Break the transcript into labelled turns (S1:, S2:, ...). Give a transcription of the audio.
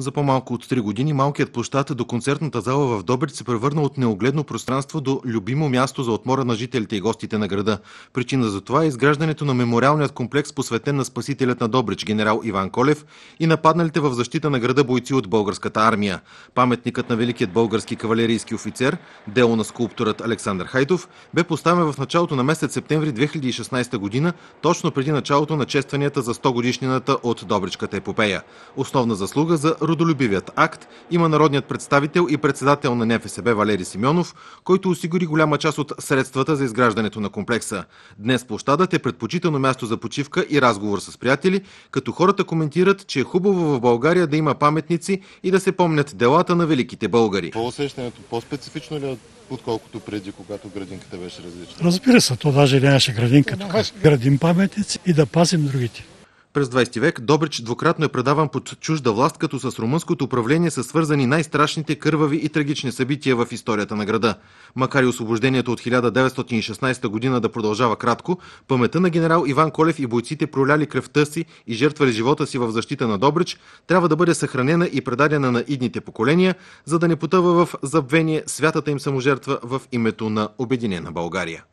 S1: За по-малко от 3 години малкият площад до концертната зала в Добрич се превърна от неогледно пространство до любимо място за отмора на жителите и гостите на града. Причина за това е изграждането на мемориалният комплекс, посветен на спасителят на Добрич, генерал Иван Колев и нападналите в защита на града бойци от българската армия. Паметникът на великият български кавалерийски офицер, дело на скулпторът Александър Хайдов, бе поставен в началото на месец септември 2016 година, точно преди началото на честванията за 100 годишнината от Добричката епопея. Основна заслуга за родолюбивият акт има народният представител и председател на НФСБ Валери Симеонов, който осигури голяма част от средствата за изграждането на комплекса. Днес площадът е предпочитано място за почивка и разговор с приятели, като хората коментират, че е хубаво в България да има паметници и да се помнят делата на великите българи. По-усещането по-специфично ли е, отколкото преди, когато градинката беше различна?
S2: Разбира се, то даже нямаше градинка. Тук. Градим паметници и да пазим другите.
S1: През 20 век Добрич двукратно е предаван под чужда власт, като с румънското управление са свързани най-страшните, кървави и трагични събития в историята на града. Макар и освобождението от 1916 година да продължава кратко, памета на генерал Иван Колев и бойците проляли кръвта си и жертвали живота си в защита на Добрич, трябва да бъде съхранена и предадена на идните поколения, за да не потъва в забвение святата им саможертва в името на Обединена България.